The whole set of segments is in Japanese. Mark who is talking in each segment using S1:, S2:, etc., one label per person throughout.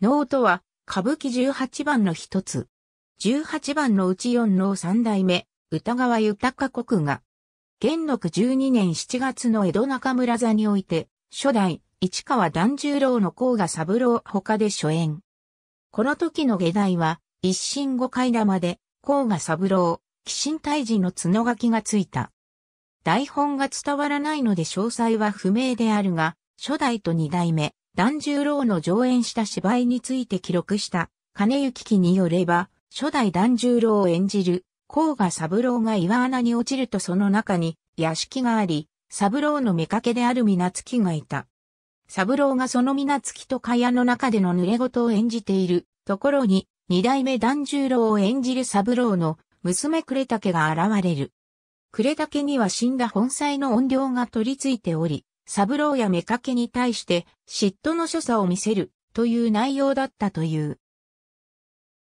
S1: 能とは、歌舞伎十八番の一つ。十八番のうち四能三代目、歌川豊国が、元禄十二年七月の江戸中村座において、初代、市川團十郎の甲賀三郎他で初演。この時の下代は、一心五階玉で、甲賀三郎、鬼神退治の角書きがついた。台本が伝わらないので詳細は不明であるが、初代と二代目、團十郎の上演した芝居について記録した金行記によれば、初代團十郎を演じる、甲賀三郎が岩穴に落ちるとその中に屋敷があり、三郎のけである水月がいた。三郎がその水月と蚊帳の中での濡れ事を演じているところに、二代目團十郎を演じる三郎の娘呉竹が現れる。呉竹には死んだ本妻の怨霊が取り付いており、サブローやメカケに対して嫉妬の所作を見せるという内容だったという。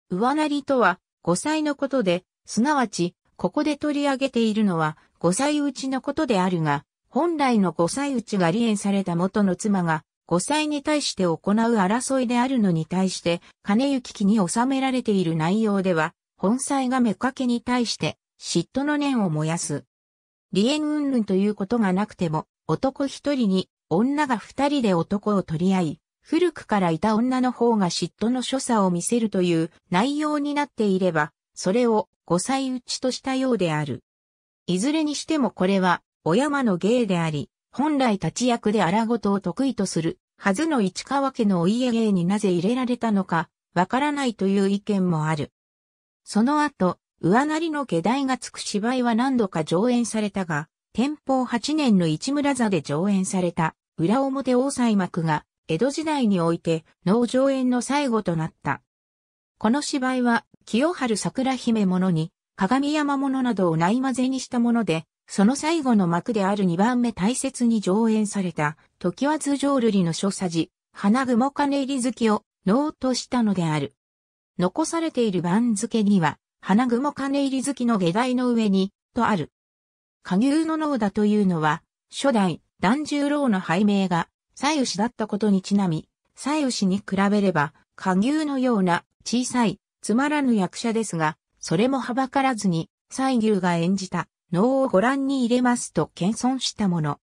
S1: 上なりとは5歳のことで、すなわち、ここで取り上げているのは5歳うちのことであるが、本来の5歳うちが離縁された元の妻が、5歳に対して行う争いであるのに対して、金行きに収められている内容では、本妻が目かけに対して、嫉妬の念を燃やす。離縁云々ということがなくても、男一人に女が二人で男を取り合い、古くからいた女の方が嫉妬の所作を見せるという内容になっていれば、それを五歳打ちとしたようである。いずれにしてもこれは、お山の芸であり、本来立役で荒事を得意とする、はずの市川家のお家芸になぜ入れられたのか、わからないという意見もある。その後、上なりの下代がつく芝居は何度か上演されたが、天保8年の市村座で上演された裏表王祭幕が江戸時代において能上演の最後となった。この芝居は清春桜姫物に鏡山物などをない混ぜにしたもので、その最後の幕である2番目大切に上演された、時は津上瑠璃の所作時、花雲金入り月を能としたのである。残されている番付には、花雲金入り月の下題の上に、とある。加牛の農だというのは、初代、團十郎の拝名が、西牛だったことにちなみ、西牛に比べれば、加牛のような小さい、つまらぬ役者ですが、それもはばからずに、西牛が演じた、能をご覧に入れますと謙遜したもの。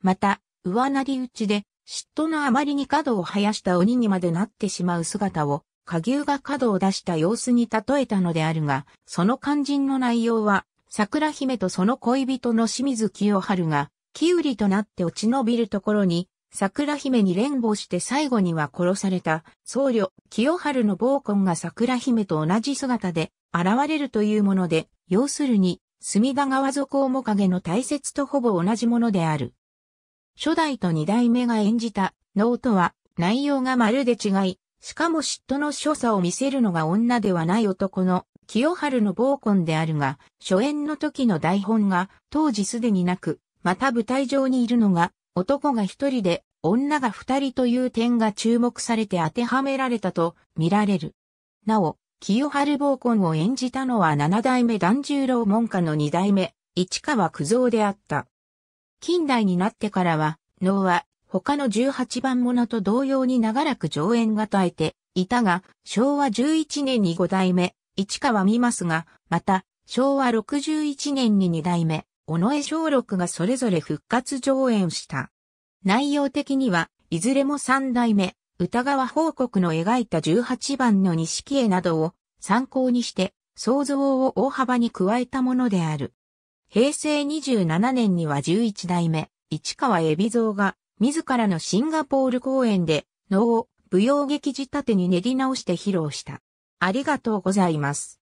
S1: また、上なり打ちで、嫉妬のあまりに角を生やした鬼にまでなってしまう姿を、加牛が角を出した様子に例えたのであるが、その肝心の内容は、桜姫とその恋人の清水清春が、キウリとなって落ち延びるところに、桜姫に連合して最後には殺された僧侶、清春の暴魂が桜姫と同じ姿で現れるというもので、要するに、隅田川底面影の大切とほぼ同じものである。初代と二代目が演じた、脳とは、内容がまるで違い、しかも嫉妬の所作を見せるのが女ではない男の清春の暴婚であるが、初演の時の台本が当時すでになく、また舞台上にいるのが男が一人で女が二人という点が注目されて当てはめられたと見られる。なお、清春暴婚を演じたのは七代目團十郎門下の二代目、市川九蔵であった。近代になってからは、能は他の十八番ものと同様に長らく上演が絶えていたが、昭和十一年に五代目、市川美ますが、また、昭和61年に二代目、尾上小六がそれぞれ復活上演した。内容的には、いずれも三代目、歌川報告の描いた18番の錦絵などを参考にして、想像を大幅に加えたものである。平成27年には11代目、市川海老蔵が、自らのシンガポール公演で、能を舞踊劇仕立てに練り直して披露した。ありがとうございます。